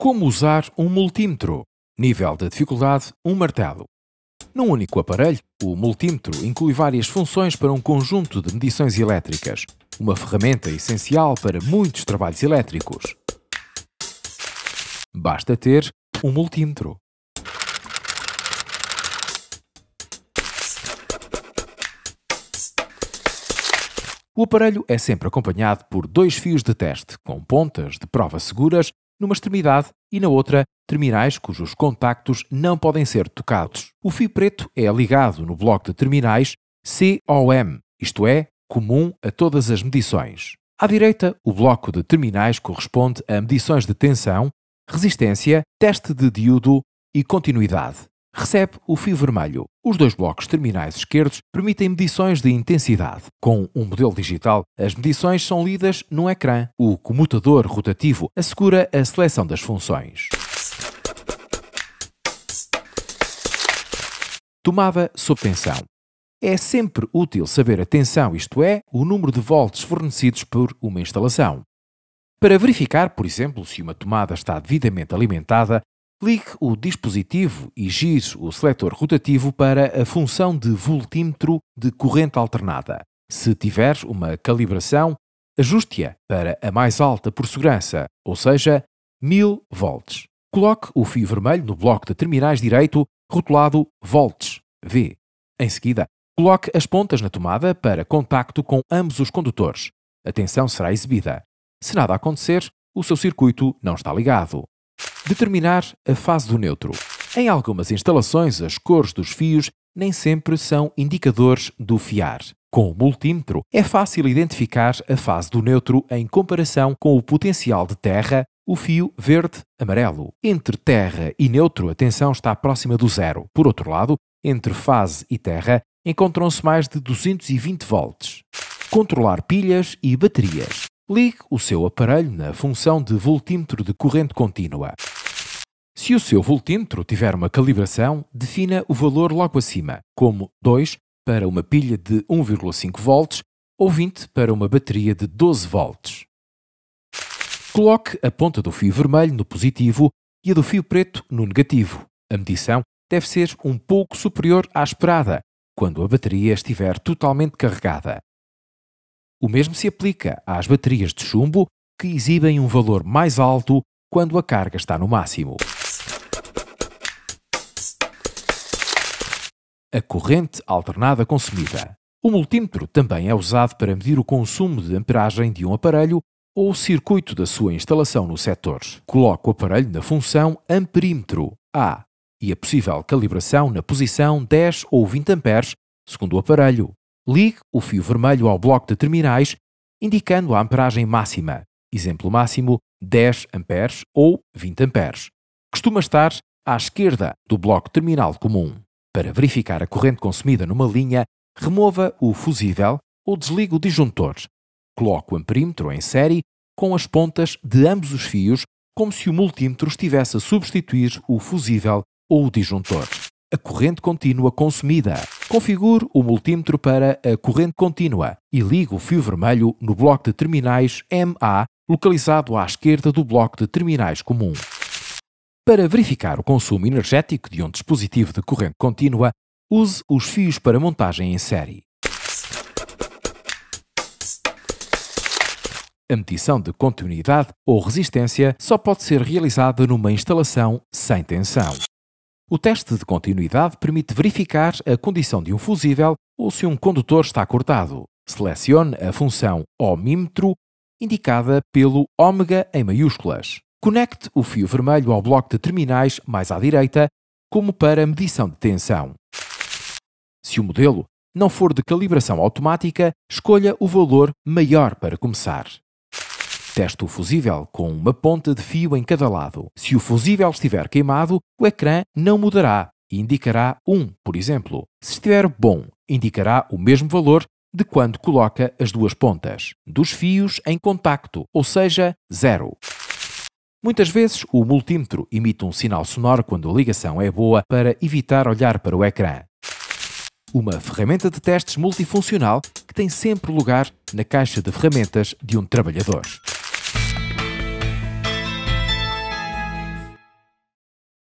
Como usar um multímetro? Nível da dificuldade: um martelo. Num único aparelho, o multímetro inclui várias funções para um conjunto de medições elétricas, uma ferramenta essencial para muitos trabalhos elétricos. Basta ter um multímetro. O aparelho é sempre acompanhado por dois fios de teste, com pontas de prova seguras numa extremidade e na outra terminais cujos contactos não podem ser tocados. O fio preto é ligado no bloco de terminais COM, isto é, comum a todas as medições. À direita, o bloco de terminais corresponde a medições de tensão, resistência, teste de diodo e continuidade recebe o fio vermelho. Os dois blocos terminais esquerdos permitem medições de intensidade. Com um modelo digital, as medições são lidas num ecrã. O comutador rotativo assegura a seleção das funções. Tomada sob tensão. É sempre útil saber a tensão, isto é, o número de volts fornecidos por uma instalação. Para verificar, por exemplo, se uma tomada está devidamente alimentada, Clique o dispositivo e gire o seletor rotativo para a função de voltímetro de corrente alternada. Se tiver uma calibração, ajuste-a para a mais alta por segurança, ou seja, 1000 volts. Coloque o fio vermelho no bloco de terminais direito rotulado volts V. Em seguida, coloque as pontas na tomada para contacto com ambos os condutores. A tensão será exibida. Se nada acontecer, o seu circuito não está ligado. Determinar a fase do neutro. Em algumas instalações, as cores dos fios nem sempre são indicadores do fiar. Com o multímetro, é fácil identificar a fase do neutro em comparação com o potencial de terra, o fio verde-amarelo. Entre terra e neutro, a tensão está próxima do zero. Por outro lado, entre fase e terra, encontram-se mais de 220 volts. Controlar pilhas e baterias. Ligue o seu aparelho na função de voltímetro de corrente contínua. Se o seu voltímetro tiver uma calibração, defina o valor logo acima, como 2 para uma pilha de 1,5 volts ou 20 para uma bateria de 12 volts. Coloque a ponta do fio vermelho no positivo e a do fio preto no negativo. A medição deve ser um pouco superior à esperada, quando a bateria estiver totalmente carregada. O mesmo se aplica às baterias de chumbo, que exibem um valor mais alto quando a carga está no máximo. A corrente alternada consumida. O multímetro também é usado para medir o consumo de amperagem de um aparelho ou o circuito da sua instalação nos setores. Coloque o aparelho na função amperímetro A e a possível calibração na posição 10 ou 20 amperes, segundo o aparelho. Ligue o fio vermelho ao bloco de terminais, indicando a amperagem máxima, exemplo máximo 10 amperes ou 20 amperes. Costuma estar à esquerda do bloco terminal comum. Para verificar a corrente consumida numa linha, remova o fusível ou desligue o disjuntor. Coloque o amperímetro em série com as pontas de ambos os fios, como se o multímetro estivesse a substituir o fusível ou o disjuntor a corrente contínua consumida. Configure o multímetro para a corrente contínua e ligue o fio vermelho no bloco de terminais MA, localizado à esquerda do bloco de terminais comum. Para verificar o consumo energético de um dispositivo de corrente contínua, use os fios para montagem em série. A medição de continuidade ou resistência só pode ser realizada numa instalação sem tensão. O teste de continuidade permite verificar a condição de um fusível ou se um condutor está cortado. Selecione a função ohmímetro indicada pelo ômega em maiúsculas. Conecte o fio vermelho ao bloco de terminais mais à direita, como para medição de tensão. Se o modelo não for de calibração automática, escolha o valor maior para começar. Teste o fusível com uma ponta de fio em cada lado. Se o fusível estiver queimado, o ecrã não mudará e indicará 1, por exemplo. Se estiver bom, indicará o mesmo valor de quando coloca as duas pontas dos fios em contacto, ou seja, 0. Muitas vezes o multímetro emite um sinal sonoro quando a ligação é boa para evitar olhar para o ecrã. Uma ferramenta de testes multifuncional que tem sempre lugar na caixa de ferramentas de um trabalhador.